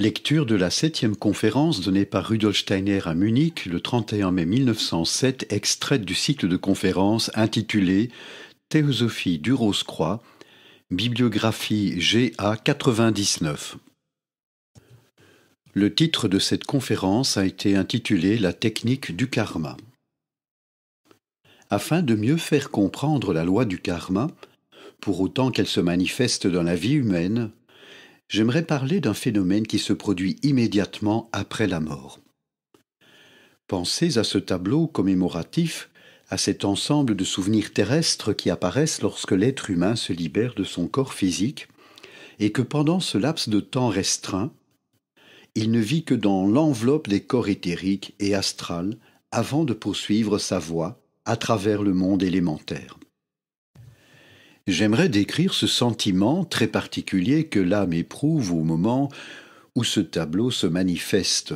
Lecture de la septième conférence donnée par Rudolf Steiner à Munich le 31 mai 1907, extraite du cycle de conférences intitulé Théosophie du Rose-Croix, bibliographie GA 99. Le titre de cette conférence a été intitulé La technique du karma. Afin de mieux faire comprendre la loi du karma, pour autant qu'elle se manifeste dans la vie humaine, j'aimerais parler d'un phénomène qui se produit immédiatement après la mort. Pensez à ce tableau commémoratif, à cet ensemble de souvenirs terrestres qui apparaissent lorsque l'être humain se libère de son corps physique, et que pendant ce laps de temps restreint, il ne vit que dans l'enveloppe des corps éthériques et astrales avant de poursuivre sa voie à travers le monde élémentaire. J'aimerais décrire ce sentiment très particulier que l'âme éprouve au moment où ce tableau se manifeste.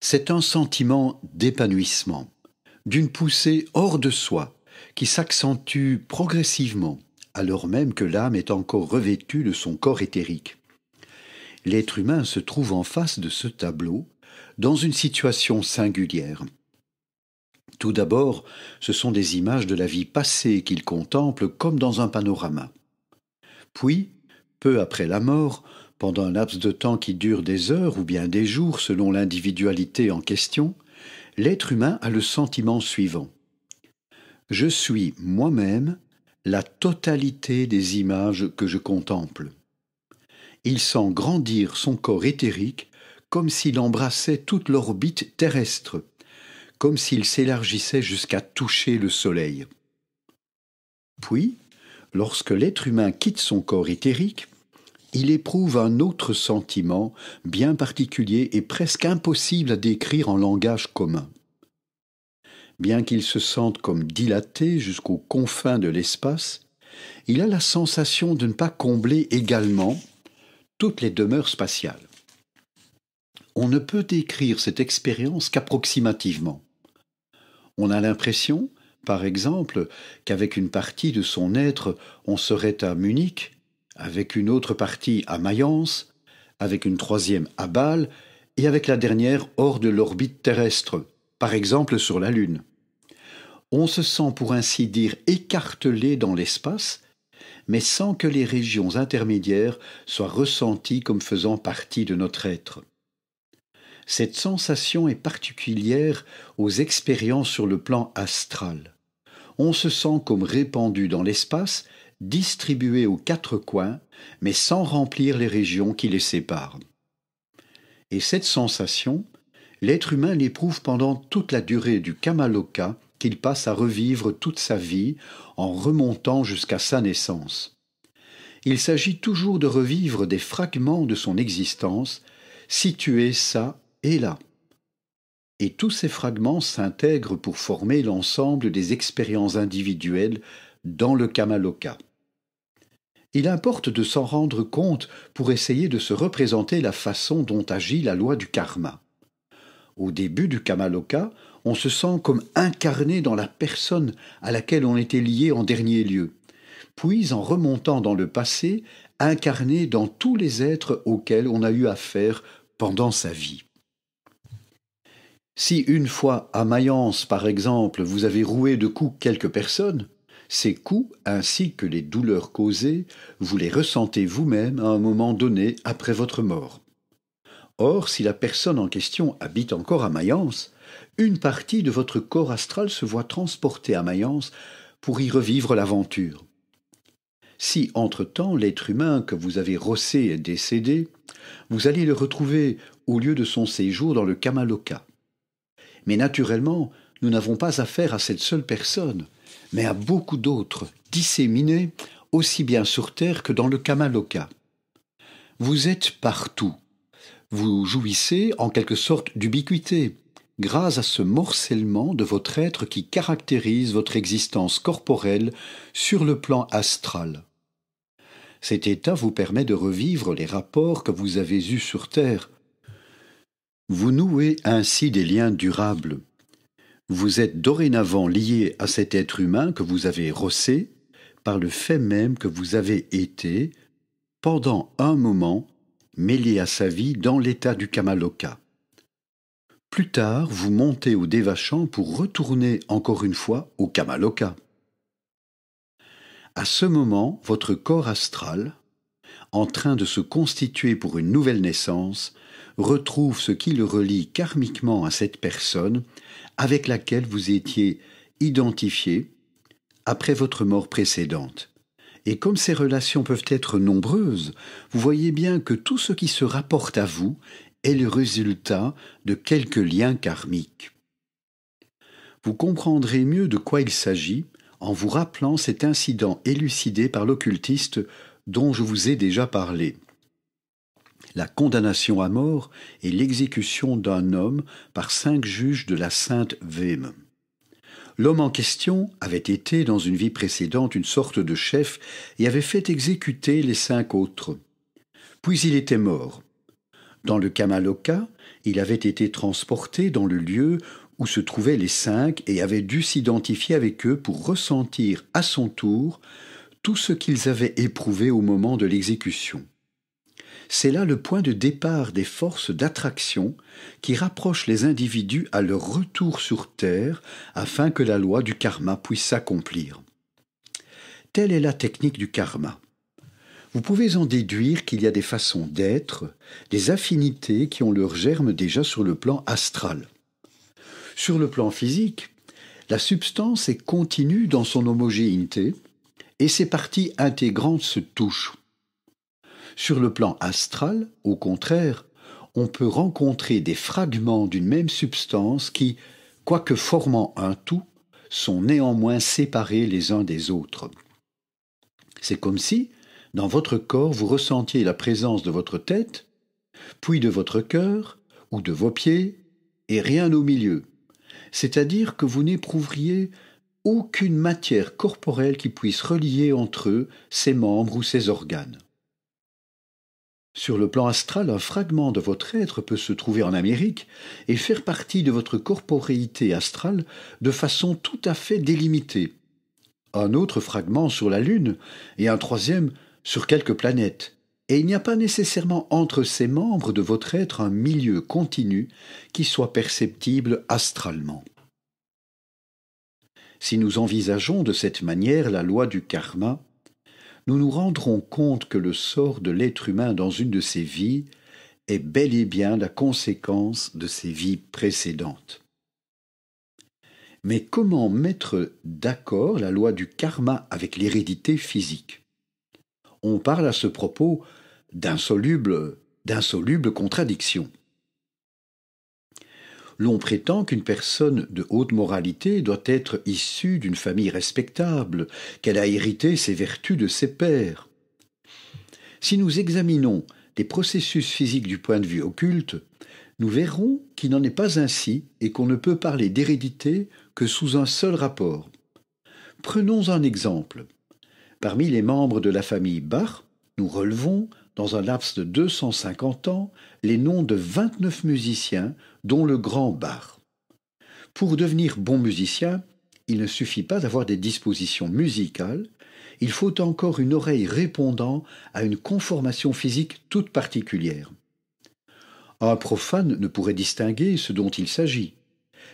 C'est un sentiment d'épanouissement, d'une poussée hors de soi, qui s'accentue progressivement, alors même que l'âme est encore revêtue de son corps éthérique. L'être humain se trouve en face de ce tableau, dans une situation singulière. Tout d'abord, ce sont des images de la vie passée qu'il contemple comme dans un panorama. Puis, peu après la mort, pendant un laps de temps qui dure des heures ou bien des jours selon l'individualité en question, l'être humain a le sentiment suivant. Je suis moi-même la totalité des images que je contemple. Il sent grandir son corps éthérique comme s'il embrassait toute l'orbite terrestre, comme s'il s'élargissait jusqu'à toucher le soleil. Puis, lorsque l'être humain quitte son corps éthérique, il éprouve un autre sentiment bien particulier et presque impossible à décrire en langage commun. Bien qu'il se sente comme dilaté jusqu'aux confins de l'espace, il a la sensation de ne pas combler également toutes les demeures spatiales. On ne peut décrire cette expérience qu'approximativement. On a l'impression, par exemple, qu'avec une partie de son être, on serait à Munich, avec une autre partie à Mayence, avec une troisième à Bâle, et avec la dernière hors de l'orbite terrestre, par exemple sur la Lune. On se sent pour ainsi dire écartelé dans l'espace, mais sans que les régions intermédiaires soient ressenties comme faisant partie de notre être. Cette sensation est particulière aux expériences sur le plan astral. On se sent comme répandu dans l'espace, distribué aux quatre coins, mais sans remplir les régions qui les séparent. Et cette sensation, l'être humain l'éprouve pendant toute la durée du Kamaloka qu'il passe à revivre toute sa vie en remontant jusqu'à sa naissance. Il s'agit toujours de revivre des fragments de son existence, situés ça et là. Et tous ces fragments s'intègrent pour former l'ensemble des expériences individuelles dans le Kamaloka. Il importe de s'en rendre compte pour essayer de se représenter la façon dont agit la loi du karma. Au début du Kamaloka, on se sent comme incarné dans la personne à laquelle on était lié en dernier lieu, puis en remontant dans le passé, incarné dans tous les êtres auxquels on a eu affaire pendant sa vie. Si une fois à Mayence, par exemple, vous avez roué de coups quelques personnes, ces coups, ainsi que les douleurs causées, vous les ressentez vous-même à un moment donné après votre mort. Or, si la personne en question habite encore à Mayence, une partie de votre corps astral se voit transporter à Mayence pour y revivre l'aventure. Si, entre-temps, l'être humain que vous avez rossé est décédé, vous allez le retrouver au lieu de son séjour dans le Kamaloka. Mais naturellement, nous n'avons pas affaire à cette seule personne, mais à beaucoup d'autres, disséminés aussi bien sur Terre que dans le Kamaloka. Vous êtes partout. Vous jouissez en quelque sorte d'ubiquité, grâce à ce morcellement de votre être qui caractérise votre existence corporelle sur le plan astral. Cet état vous permet de revivre les rapports que vous avez eus sur Terre, vous nouez ainsi des liens durables. Vous êtes dorénavant lié à cet être humain que vous avez rossé par le fait même que vous avez été, pendant un moment, mêlé à sa vie dans l'état du Kamaloka. Plus tard, vous montez au dévachant pour retourner encore une fois au Kamaloka. À ce moment, votre corps astral, en train de se constituer pour une nouvelle naissance, retrouve ce qui le relie karmiquement à cette personne avec laquelle vous étiez identifié après votre mort précédente. Et comme ces relations peuvent être nombreuses, vous voyez bien que tout ce qui se rapporte à vous est le résultat de quelques liens karmiques. Vous comprendrez mieux de quoi il s'agit en vous rappelant cet incident élucidé par l'occultiste dont je vous ai déjà parlé la condamnation à mort et l'exécution d'un homme par cinq juges de la Sainte Vème. L'homme en question avait été dans une vie précédente une sorte de chef et avait fait exécuter les cinq autres. Puis il était mort. Dans le Kamaloka, il avait été transporté dans le lieu où se trouvaient les cinq et avait dû s'identifier avec eux pour ressentir à son tour tout ce qu'ils avaient éprouvé au moment de l'exécution. C'est là le point de départ des forces d'attraction qui rapprochent les individus à leur retour sur Terre afin que la loi du karma puisse s'accomplir. Telle est la technique du karma. Vous pouvez en déduire qu'il y a des façons d'être, des affinités qui ont leur germe déjà sur le plan astral. Sur le plan physique, la substance est continue dans son homogénéité et ses parties intégrantes se touchent. Sur le plan astral, au contraire, on peut rencontrer des fragments d'une même substance qui, quoique formant un tout, sont néanmoins séparés les uns des autres. C'est comme si, dans votre corps, vous ressentiez la présence de votre tête, puis de votre cœur ou de vos pieds, et rien au milieu. C'est-à-dire que vous n'éprouveriez aucune matière corporelle qui puisse relier entre eux ses membres ou ses organes. Sur le plan astral, un fragment de votre être peut se trouver en Amérique et faire partie de votre corporéité astrale de façon tout à fait délimitée. Un autre fragment sur la Lune et un troisième sur quelques planètes. Et il n'y a pas nécessairement entre ces membres de votre être un milieu continu qui soit perceptible astralement. Si nous envisageons de cette manière la loi du karma, nous nous rendrons compte que le sort de l'être humain dans une de ses vies est bel et bien la conséquence de ses vies précédentes. Mais comment mettre d'accord la loi du karma avec l'hérédité physique On parle à ce propos d'insolubles contradictions l'on prétend qu'une personne de haute moralité doit être issue d'une famille respectable, qu'elle a hérité ses vertus de ses pères. Si nous examinons les processus physiques du point de vue occulte, nous verrons qu'il n'en est pas ainsi et qu'on ne peut parler d'hérédité que sous un seul rapport. Prenons un exemple. Parmi les membres de la famille Bach, nous relevons dans un laps de 250 ans, les noms de 29 musiciens, dont le grand Bach. Pour devenir bon musicien, il ne suffit pas d'avoir des dispositions musicales, il faut encore une oreille répondant à une conformation physique toute particulière. Un profane ne pourrait distinguer ce dont il s'agit,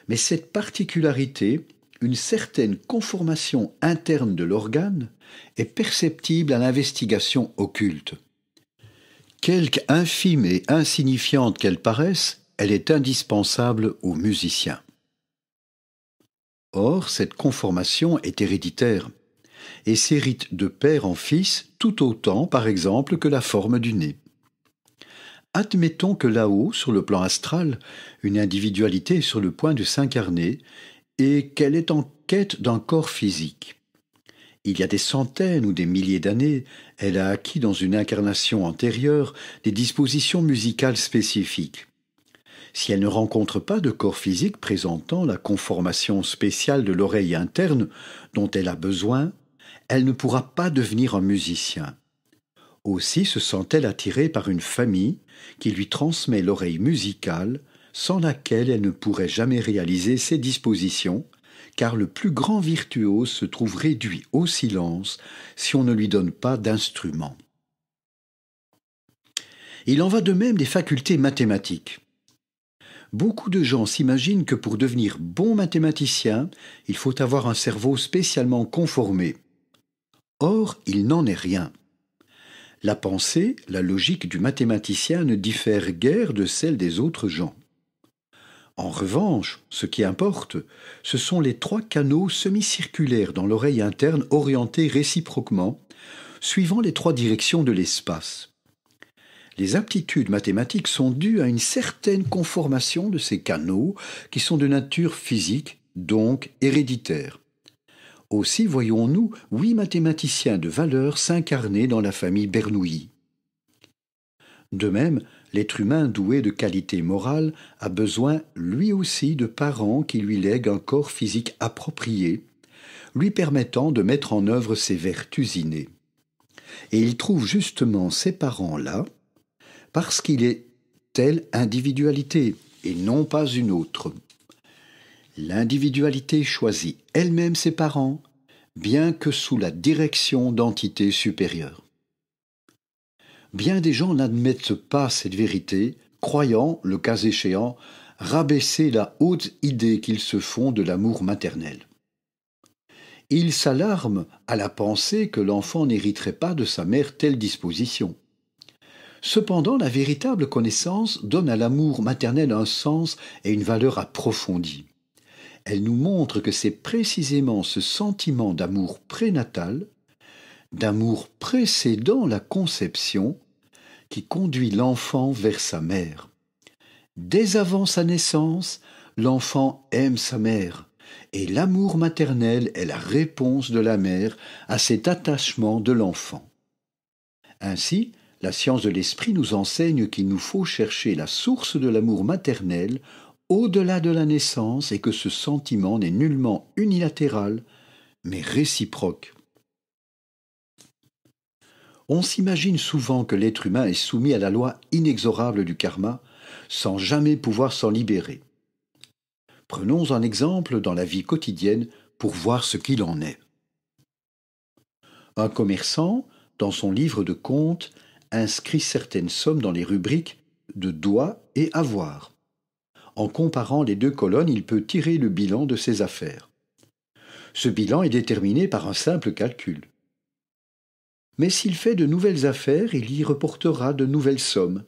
mais cette particularité, une certaine conformation interne de l'organe, est perceptible à l'investigation occulte. Quelque infime et insignifiante qu'elle paraisse, elle est indispensable aux musiciens. Or, cette conformation est héréditaire et s'hérite de père en fils tout autant, par exemple, que la forme du nez. Admettons que là-haut, sur le plan astral, une individualité est sur le point de s'incarner et qu'elle est en quête d'un corps physique il y a des centaines ou des milliers d'années, elle a acquis dans une incarnation antérieure des dispositions musicales spécifiques. Si elle ne rencontre pas de corps physique présentant la conformation spéciale de l'oreille interne dont elle a besoin, elle ne pourra pas devenir un musicien. Aussi se sent-elle attirée par une famille qui lui transmet l'oreille musicale sans laquelle elle ne pourrait jamais réaliser ses dispositions car le plus grand virtuose se trouve réduit au silence si on ne lui donne pas d'instrument. Il en va de même des facultés mathématiques. Beaucoup de gens s'imaginent que pour devenir bon mathématicien, il faut avoir un cerveau spécialement conformé. Or, il n'en est rien. La pensée, la logique du mathématicien ne diffère guère de celle des autres gens. En revanche, ce qui importe, ce sont les trois canaux semi-circulaires dans l'oreille interne orientés réciproquement, suivant les trois directions de l'espace. Les aptitudes mathématiques sont dues à une certaine conformation de ces canaux qui sont de nature physique, donc héréditaire. Aussi voyons-nous huit mathématiciens de valeur s'incarner dans la famille Bernoulli. De même, l'être humain doué de qualités morales a besoin lui aussi de parents qui lui lèguent un corps physique approprié, lui permettant de mettre en œuvre ses vertus innées. Et il trouve justement ces parents-là parce qu'il est telle individualité et non pas une autre. L'individualité choisit elle-même ses parents, bien que sous la direction d'entités supérieures. Bien des gens n'admettent pas cette vérité, croyant, le cas échéant, rabaisser la haute idée qu'ils se font de l'amour maternel. Ils s'alarment à la pensée que l'enfant n'hériterait pas de sa mère telle disposition. Cependant, la véritable connaissance donne à l'amour maternel un sens et une valeur approfondie. Elle nous montre que c'est précisément ce sentiment d'amour prénatal d'amour précédant la conception qui conduit l'enfant vers sa mère. Dès avant sa naissance, l'enfant aime sa mère, et l'amour maternel est la réponse de la mère à cet attachement de l'enfant. Ainsi, la science de l'esprit nous enseigne qu'il nous faut chercher la source de l'amour maternel au-delà de la naissance et que ce sentiment n'est nullement unilatéral, mais réciproque. On s'imagine souvent que l'être humain est soumis à la loi inexorable du karma, sans jamais pouvoir s'en libérer. Prenons un exemple dans la vie quotidienne pour voir ce qu'il en est. Un commerçant, dans son livre de comptes, inscrit certaines sommes dans les rubriques de doit et avoir. En comparant les deux colonnes, il peut tirer le bilan de ses affaires. Ce bilan est déterminé par un simple calcul mais s'il fait de nouvelles affaires, il y reportera de nouvelles sommes,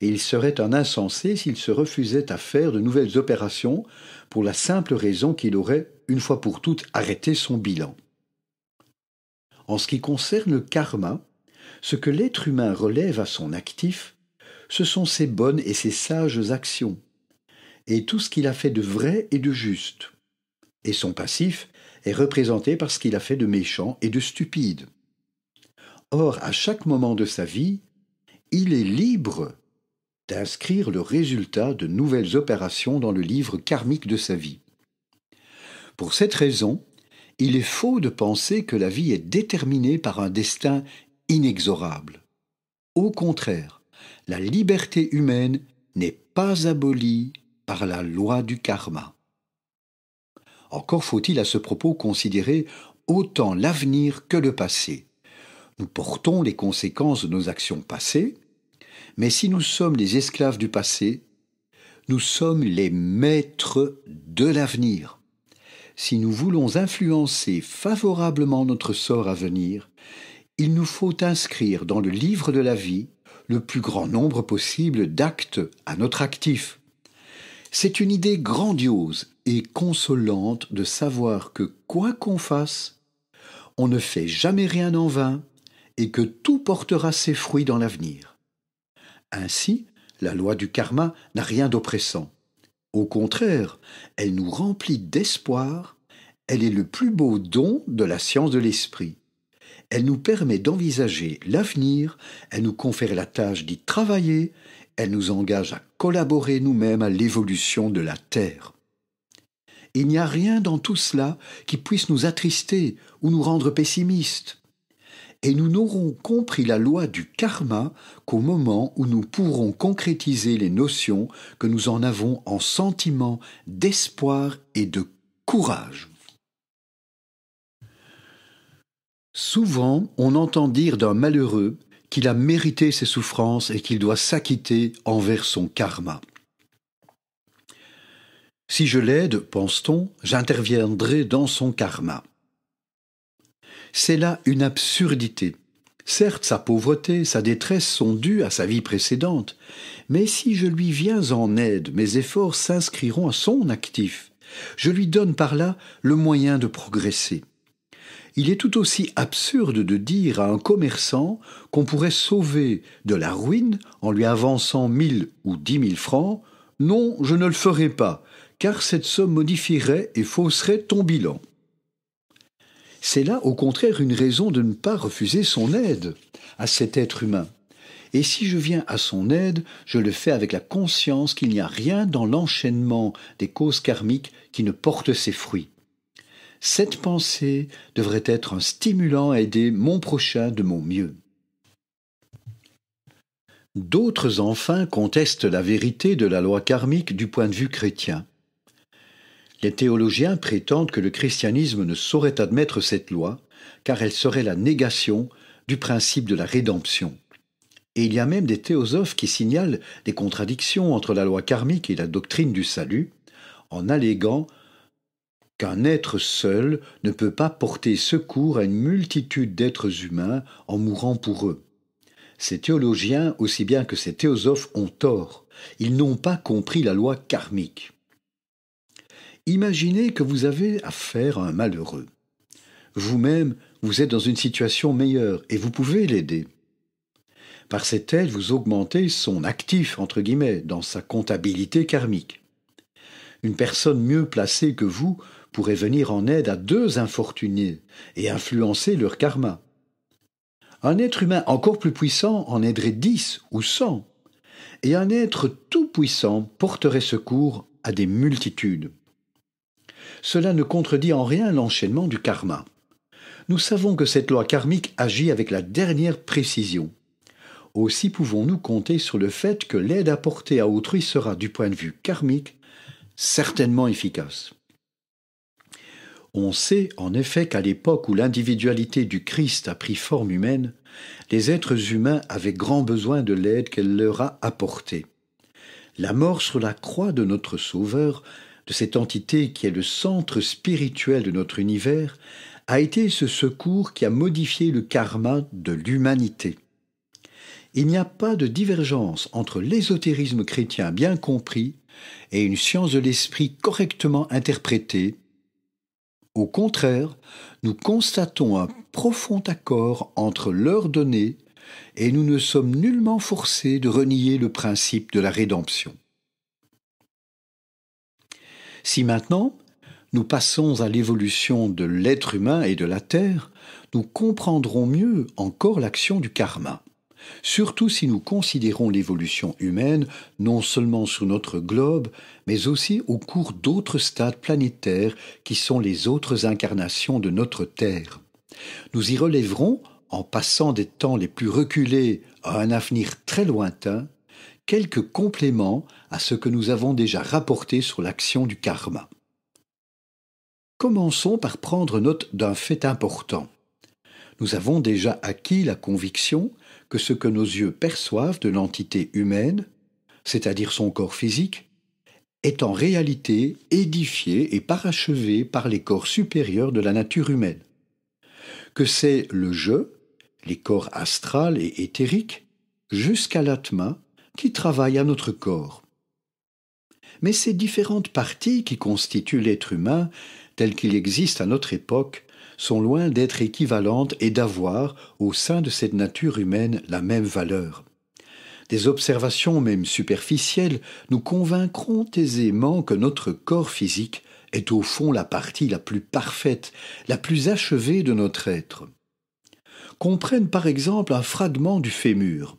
et il serait un insensé s'il se refusait à faire de nouvelles opérations pour la simple raison qu'il aurait, une fois pour toutes, arrêté son bilan. En ce qui concerne le karma, ce que l'être humain relève à son actif, ce sont ses bonnes et ses sages actions, et tout ce qu'il a fait de vrai et de juste. Et son passif est représenté par ce qu'il a fait de méchant et de stupide. Or, à chaque moment de sa vie, il est libre d'inscrire le résultat de nouvelles opérations dans le livre karmique de sa vie. Pour cette raison, il est faux de penser que la vie est déterminée par un destin inexorable. Au contraire, la liberté humaine n'est pas abolie par la loi du karma. Encore faut-il à ce propos considérer autant l'avenir que le passé. Nous portons les conséquences de nos actions passées, mais si nous sommes les esclaves du passé, nous sommes les maîtres de l'avenir. Si nous voulons influencer favorablement notre sort à venir, il nous faut inscrire dans le livre de la vie le plus grand nombre possible d'actes à notre actif. C'est une idée grandiose et consolante de savoir que quoi qu'on fasse, on ne fait jamais rien en vain et que tout portera ses fruits dans l'avenir. Ainsi, la loi du karma n'a rien d'oppressant. Au contraire, elle nous remplit d'espoir, elle est le plus beau don de la science de l'esprit. Elle nous permet d'envisager l'avenir, elle nous confère la tâche d'y travailler, elle nous engage à collaborer nous-mêmes à l'évolution de la Terre. Il n'y a rien dans tout cela qui puisse nous attrister ou nous rendre pessimistes et nous n'aurons compris la loi du karma qu'au moment où nous pourrons concrétiser les notions que nous en avons en sentiment d'espoir et de courage. Souvent, on entend dire d'un malheureux qu'il a mérité ses souffrances et qu'il doit s'acquitter envers son karma. Si je l'aide, pense-t-on, j'interviendrai dans son karma. C'est là une absurdité. Certes, sa pauvreté, sa détresse sont dues à sa vie précédente, mais si je lui viens en aide, mes efforts s'inscriront à son actif. Je lui donne par là le moyen de progresser. Il est tout aussi absurde de dire à un commerçant qu'on pourrait sauver de la ruine en lui avançant mille ou dix mille francs. Non, je ne le ferai pas, car cette somme modifierait et fausserait ton bilan. C'est là, au contraire, une raison de ne pas refuser son aide à cet être humain. Et si je viens à son aide, je le fais avec la conscience qu'il n'y a rien dans l'enchaînement des causes karmiques qui ne porte ses fruits. Cette pensée devrait être un stimulant à aider mon prochain de mon mieux. D'autres enfin contestent la vérité de la loi karmique du point de vue chrétien. Les théologiens prétendent que le christianisme ne saurait admettre cette loi, car elle serait la négation du principe de la rédemption. Et il y a même des théosophes qui signalent des contradictions entre la loi karmique et la doctrine du salut, en alléguant qu'un être seul ne peut pas porter secours à une multitude d'êtres humains en mourant pour eux. Ces théologiens, aussi bien que ces théosophes, ont tort. Ils n'ont pas compris la loi karmique. Imaginez que vous avez affaire à un malheureux. Vous-même, vous êtes dans une situation meilleure et vous pouvez l'aider. Par cette aide, vous augmentez son actif, entre guillemets, dans sa comptabilité karmique. Une personne mieux placée que vous pourrait venir en aide à deux infortunés et influencer leur karma. Un être humain encore plus puissant en aiderait dix ou cent, et un être tout puissant porterait secours à des multitudes. Cela ne contredit en rien l'enchaînement du karma. Nous savons que cette loi karmique agit avec la dernière précision. Aussi pouvons-nous compter sur le fait que l'aide apportée à autrui sera, du point de vue karmique, certainement efficace. On sait en effet qu'à l'époque où l'individualité du Christ a pris forme humaine, les êtres humains avaient grand besoin de l'aide qu'elle leur a apportée. La mort sur la croix de notre Sauveur cette entité qui est le centre spirituel de notre univers, a été ce secours qui a modifié le karma de l'humanité. Il n'y a pas de divergence entre l'ésotérisme chrétien bien compris et une science de l'esprit correctement interprétée. Au contraire, nous constatons un profond accord entre leurs données et nous ne sommes nullement forcés de renier le principe de la rédemption. Si maintenant nous passons à l'évolution de l'être humain et de la Terre, nous comprendrons mieux encore l'action du karma, surtout si nous considérons l'évolution humaine non seulement sur notre globe, mais aussi au cours d'autres stades planétaires qui sont les autres incarnations de notre Terre. Nous y relèverons, en passant des temps les plus reculés à un avenir très lointain, quelques compléments à ce que nous avons déjà rapporté sur l'action du karma. Commençons par prendre note d'un fait important. Nous avons déjà acquis la conviction que ce que nos yeux perçoivent de l'entité humaine, c'est-à-dire son corps physique, est en réalité édifié et parachevé par les corps supérieurs de la nature humaine. Que c'est le je, les corps astral et éthériques, jusqu'à l'atma, qui travaille à notre corps mais ces différentes parties qui constituent l'être humain, tel qu'il existe à notre époque, sont loin d'être équivalentes et d'avoir, au sein de cette nature humaine, la même valeur. Des observations même superficielles nous convaincront aisément que notre corps physique est au fond la partie la plus parfaite, la plus achevée de notre être. Qu'on prenne par exemple un fragment du fémur.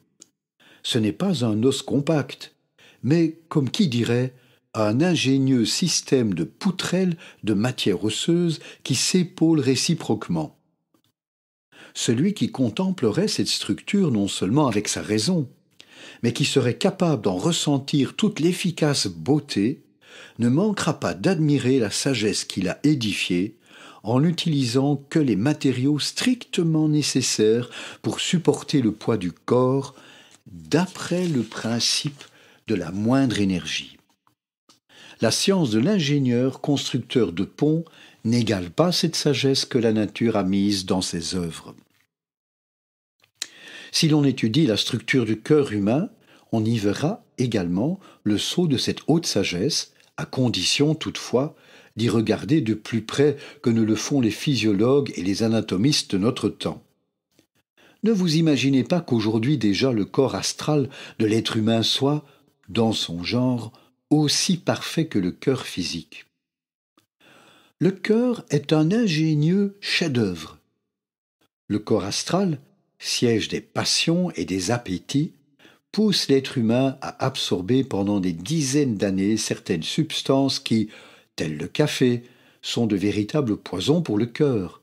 Ce n'est pas un os compact, mais, comme qui dirait, un ingénieux système de poutrelles de matière osseuse qui s'épaulent réciproquement. Celui qui contemplerait cette structure non seulement avec sa raison, mais qui serait capable d'en ressentir toute l'efficace beauté, ne manquera pas d'admirer la sagesse qu'il a édifiée en n'utilisant que les matériaux strictement nécessaires pour supporter le poids du corps d'après le principe de la moindre énergie la science de l'ingénieur constructeur de ponts n'égale pas cette sagesse que la nature a mise dans ses œuvres. Si l'on étudie la structure du cœur humain, on y verra également le sceau de cette haute sagesse, à condition toutefois d'y regarder de plus près que ne le font les physiologues et les anatomistes de notre temps. Ne vous imaginez pas qu'aujourd'hui déjà le corps astral de l'être humain soit, dans son genre, aussi parfait que le cœur physique. Le cœur est un ingénieux chef-d'œuvre. Le corps astral, siège des passions et des appétits, pousse l'être humain à absorber pendant des dizaines d'années certaines substances qui, telles le café, sont de véritables poisons pour le cœur.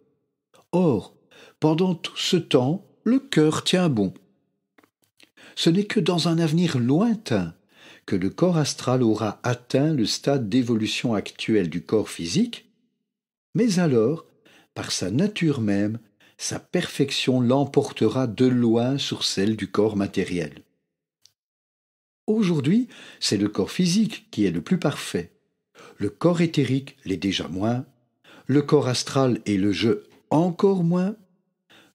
Or, pendant tout ce temps, le cœur tient bon. Ce n'est que dans un avenir lointain que le corps astral aura atteint le stade d'évolution actuel du corps physique, mais alors, par sa nature même, sa perfection l'emportera de loin sur celle du corps matériel. Aujourd'hui, c'est le corps physique qui est le plus parfait. Le corps éthérique l'est déjà moins, le corps astral et le jeu encore moins,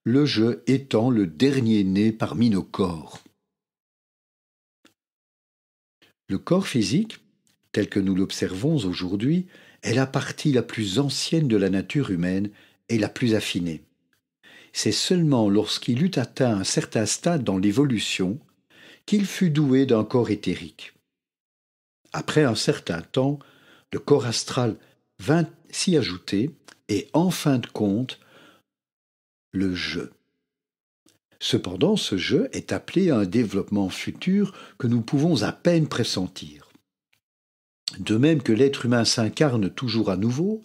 le jeu étant le dernier né parmi nos corps. Le corps physique, tel que nous l'observons aujourd'hui, est la partie la plus ancienne de la nature humaine et la plus affinée. C'est seulement lorsqu'il eut atteint un certain stade dans l'évolution qu'il fut doué d'un corps éthérique. Après un certain temps, le corps astral vint s'y ajouter et en fin de compte, le jeu. Cependant, ce jeu est appelé à un développement futur que nous pouvons à peine pressentir. De même que l'être humain s'incarne toujours à nouveau,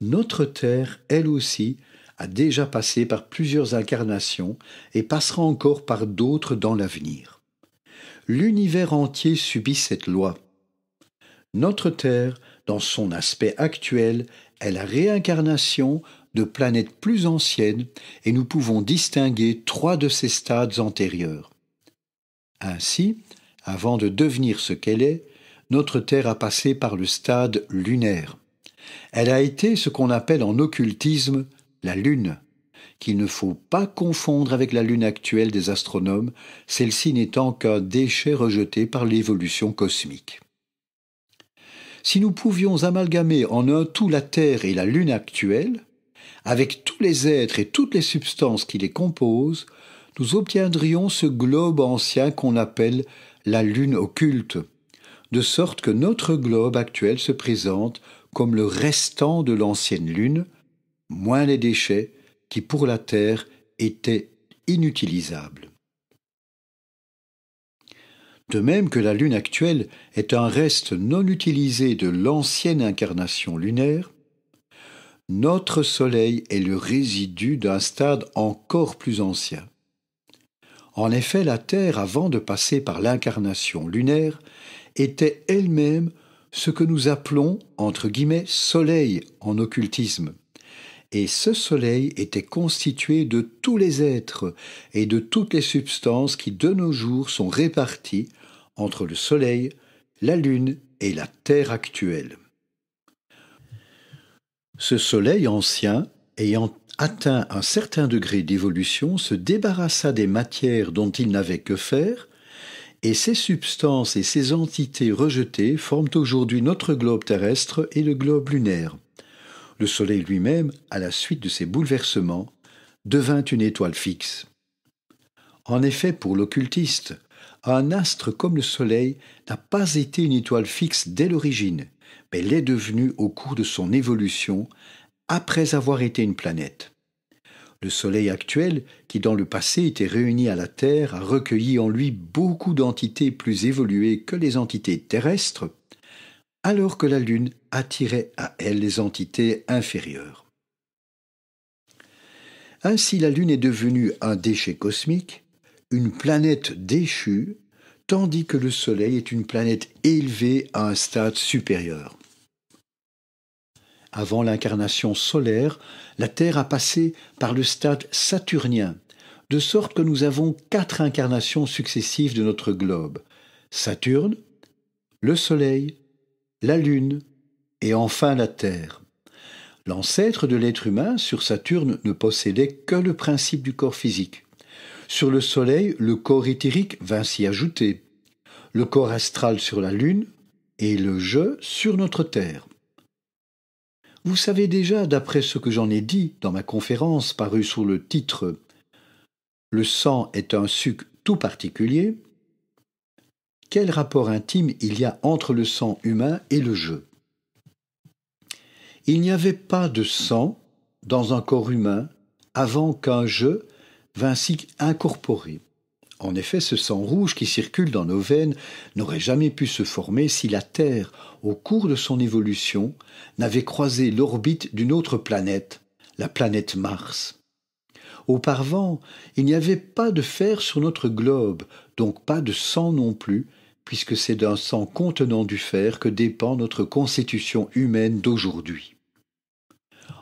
notre Terre, elle aussi, a déjà passé par plusieurs incarnations et passera encore par d'autres dans l'avenir. L'univers entier subit cette loi. Notre Terre, dans son aspect actuel, est la réincarnation de planètes plus anciennes et nous pouvons distinguer trois de ces stades antérieurs. Ainsi, avant de devenir ce qu'elle est, notre Terre a passé par le stade lunaire. Elle a été ce qu'on appelle en occultisme la Lune, qu'il ne faut pas confondre avec la Lune actuelle des astronomes, celle-ci n'étant qu'un déchet rejeté par l'évolution cosmique. Si nous pouvions amalgamer en un tout la Terre et la Lune actuelle, avec tous les êtres et toutes les substances qui les composent, nous obtiendrions ce globe ancien qu'on appelle la lune occulte, de sorte que notre globe actuel se présente comme le restant de l'ancienne lune, moins les déchets qui pour la Terre étaient inutilisables. De même que la Lune actuelle est un reste non utilisé de l'ancienne incarnation lunaire, notre Soleil est le résidu d'un stade encore plus ancien. En effet, la Terre, avant de passer par l'incarnation lunaire, était elle-même ce que nous appelons, entre guillemets, Soleil en occultisme. Et ce Soleil était constitué de tous les êtres et de toutes les substances qui de nos jours sont réparties entre le Soleil, la Lune et la Terre actuelle. Ce Soleil ancien, ayant atteint un certain degré d'évolution, se débarrassa des matières dont il n'avait que faire, et ces substances et ces entités rejetées forment aujourd'hui notre globe terrestre et le globe lunaire. Le Soleil lui-même, à la suite de ces bouleversements, devint une étoile fixe. En effet, pour l'occultiste, un astre comme le Soleil n'a pas été une étoile fixe dès l'origine mais l'est devenue au cours de son évolution après avoir été une planète. Le Soleil actuel, qui dans le passé était réuni à la Terre, a recueilli en lui beaucoup d'entités plus évoluées que les entités terrestres, alors que la Lune attirait à elle les entités inférieures. Ainsi la Lune est devenue un déchet cosmique, une planète déchue tandis que le Soleil est une planète élevée à un stade supérieur. Avant l'incarnation solaire, la Terre a passé par le stade saturnien, de sorte que nous avons quatre incarnations successives de notre globe. Saturne, le Soleil, la Lune et enfin la Terre. L'ancêtre de l'être humain sur Saturne ne possédait que le principe du corps physique. Sur le Soleil, le corps éthérique vint s'y ajouter, le corps astral sur la Lune et le je sur notre Terre. Vous savez déjà, d'après ce que j'en ai dit dans ma conférence parue sous le titre Le sang est un suc tout particulier, quel rapport intime il y a entre le sang humain et le jeu. Il n'y avait pas de sang dans un corps humain avant qu'un jeu va ainsi incorporer. En effet, ce sang rouge qui circule dans nos veines n'aurait jamais pu se former si la Terre, au cours de son évolution, n'avait croisé l'orbite d'une autre planète, la planète Mars. Auparavant, il n'y avait pas de fer sur notre globe, donc pas de sang non plus, puisque c'est d'un sang contenant du fer que dépend notre constitution humaine d'aujourd'hui.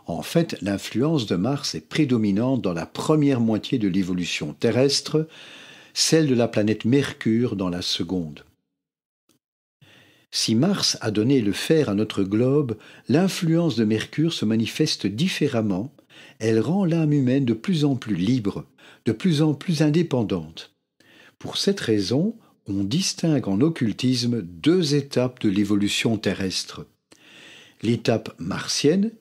En fait, l'influence de Mars est prédominante dans la première moitié de l'évolution terrestre, celle de la planète Mercure dans la seconde. Si Mars a donné le fer à notre globe, l'influence de Mercure se manifeste différemment, elle rend l'âme humaine de plus en plus libre, de plus en plus indépendante. Pour cette raison, on distingue en occultisme deux étapes de l'évolution terrestre. L'étape martienne,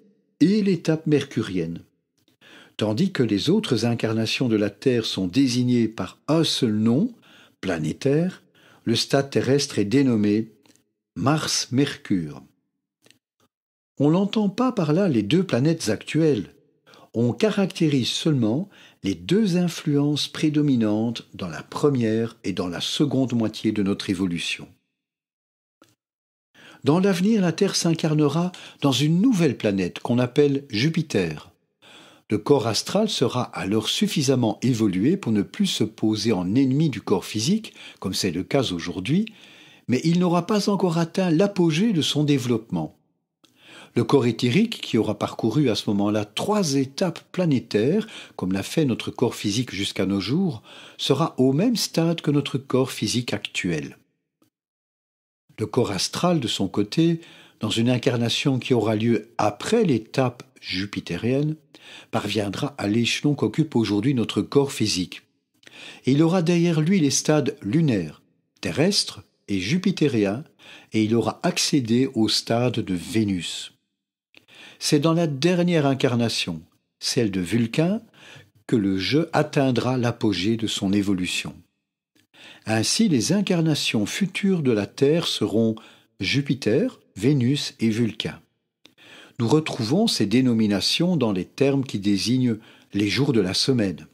et l'étape mercurienne. Tandis que les autres incarnations de la Terre sont désignées par un seul nom, planétaire, le stade terrestre est dénommé Mars-Mercure. On n'entend pas par là les deux planètes actuelles, on caractérise seulement les deux influences prédominantes dans la première et dans la seconde moitié de notre évolution. Dans l'avenir, la Terre s'incarnera dans une nouvelle planète qu'on appelle Jupiter. Le corps astral sera alors suffisamment évolué pour ne plus se poser en ennemi du corps physique, comme c'est le cas aujourd'hui, mais il n'aura pas encore atteint l'apogée de son développement. Le corps éthérique, qui aura parcouru à ce moment-là trois étapes planétaires, comme l'a fait notre corps physique jusqu'à nos jours, sera au même stade que notre corps physique actuel. Le corps astral, de son côté, dans une incarnation qui aura lieu après l'étape jupitérienne, parviendra à l'échelon qu'occupe aujourd'hui notre corps physique. il aura derrière lui les stades lunaires, terrestres et jupitériens, et il aura accédé au stade de Vénus. C'est dans la dernière incarnation, celle de Vulcain, que le jeu atteindra l'apogée de son évolution. Ainsi, les incarnations futures de la Terre seront Jupiter, Vénus et Vulcain. Nous retrouvons ces dénominations dans les termes qui désignent les jours de la semaine.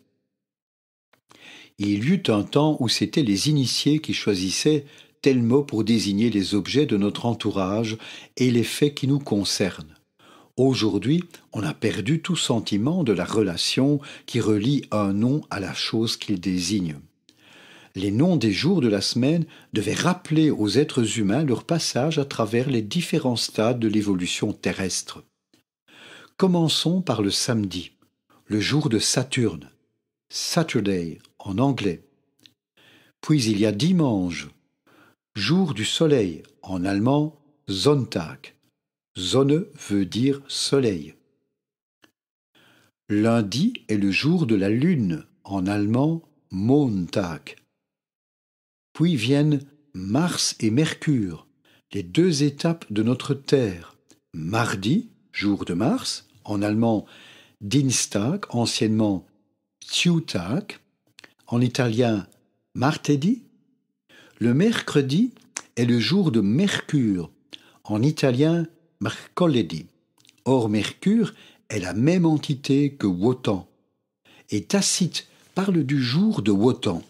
Il y eut un temps où c'étaient les initiés qui choisissaient tel mot pour désigner les objets de notre entourage et les faits qui nous concernent. Aujourd'hui, on a perdu tout sentiment de la relation qui relie un nom à la chose qu'il désigne les noms des jours de la semaine devaient rappeler aux êtres humains leur passage à travers les différents stades de l'évolution terrestre. Commençons par le samedi, le jour de Saturne, Saturday en anglais. Puis il y a dimanche, jour du soleil en allemand Sonntag. Sonne veut dire soleil. Lundi est le jour de la lune en allemand Montag. Puis viennent Mars et Mercure, les deux étapes de notre Terre. Mardi, jour de Mars, en allemand Dienstag, anciennement Tiutag, en italien Martedi. Le mercredi est le jour de Mercure, en italien mercoledì. Or, Mercure est la même entité que Wotan. Et Tacite parle du jour de Wotan.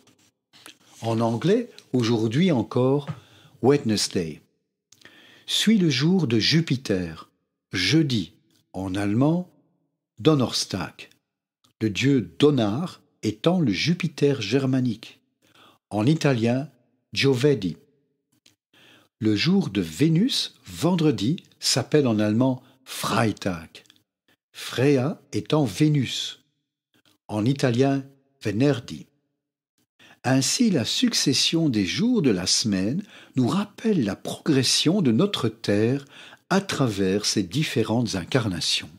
En anglais, aujourd'hui encore Wednesday, suit le jour de Jupiter, jeudi, en allemand Donnerstag, le dieu Donar étant le Jupiter germanique, en italien Giovedi. Le jour de Vénus, vendredi, s'appelle en allemand Freitag, Freya étant Vénus, en italien Venerdi. Ainsi, la succession des jours de la semaine nous rappelle la progression de notre Terre à travers ses différentes incarnations.